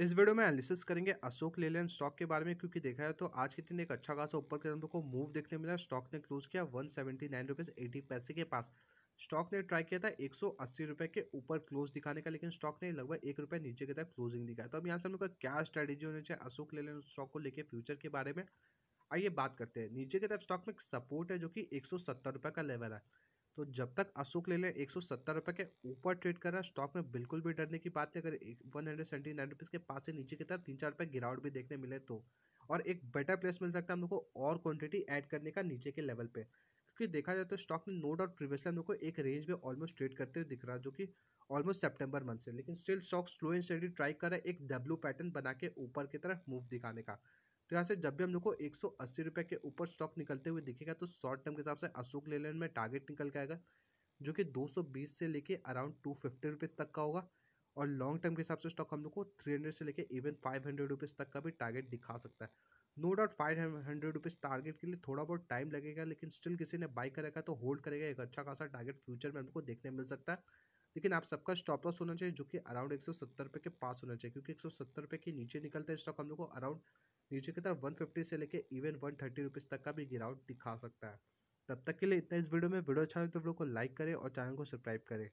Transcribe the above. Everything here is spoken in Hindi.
इस वीडियो में एनालिसिस करेंगे अशोक लेलैंड स्टॉक के बारे में क्योंकि देखा है तो आज के दिन एक अच्छा खासा ऊपर के को मूव देखने मिला स्टॉक ने क्लोज किया one seventy nine rupees eighty पैसे के पास स्टॉक ने ट्राई किया था एक सौ अस्सी रुपए के ऊपर क्लोज दिखाने का लेकिन स्टॉक ने लगभग एक रुपए नीचे के तक क्लोजिंग दिखाया तो अब यहाँ से हम लोग का क्या स्ट्रेटेजी होनी चाहिए अशोक लेलैंड स्टॉक को लेकर फ्यूचर के बारे में आइए बात करते हैं नीचे के तरफ स्टॉक में एक सपोर्ट है जो कि एक सौ सत्तर रुपये का लेवल है तो जब तक अशोक ले लें एक सौ के ऊपर ट्रेड कर रहा है स्टॉक में बिल्कुल भी डरने की बात नहीं अगर one hundred seventy nine rupees के पास से नीचे की तरफ तीन चार रुपये गिरावट भी देखने मिले तो और एक बेटर प्लेस मिल सकता है हम लोग को और क्वांटिटी ऐड करने का नीचे के लेवल पे क्योंकि देखा जाए तो स्टॉक में नो डाउट प्रीवियसली हम लोग को एक रेंज में ऑलमोस्ट ट्रेड करते हुए दिख रहा है जो कि ऑलमोस्ट सेप्टेम्बर मंथ से लेकिन still stock slow and steady try कर रहा है एक डब्ल्यू पैटर्न बना के ऊपर की तरफ मूव दिखाने का तो यहाँ से जब भी हम लोग को एक के ऊपर स्टॉक निकलते हुए दिखेगा तो शॉर्ट टर्म के हिसाब से अशोक लेलैंड में टारगेट निकल के आएगा जो कि 220 से लेके अराउंड टू फिफ्टी रुपीज़ तक का होगा और लॉन्ग टर्म के हिसाब से स्टॉक हम लोग को 300 से लेके इवन फाइव हंड्रेड रुपीज़ तक का भी टारगेट दिखा सकता है no doubt five hundred rupees target के लिए थोड़ा बहुत टाइम लगेगा लेकिन स्टिल किसी ने बाई करेगा तो होल्ड करेगा एक अच्छा खासा टारगेट फ्यूचर में हम को देखने मिल सकता है लेकिन आप सबका स्टॉप लॉस होना चाहिए जो कि अराउंड एक सौ के पास होना चाहिए क्योंकि एक सौ के नीचे निकलता है स्टॉक हम लोग को अराउंड नीचे की तरफ फिफ्टी से लेके इवन वन थर्टी तक का भी गिरावट दिखा सकता है तब तक के लिए इतना इस वीडियो में वीडियो अच्छा लगे तो वीडियो को लाइक करें और चैनल को सब्सक्राइब करें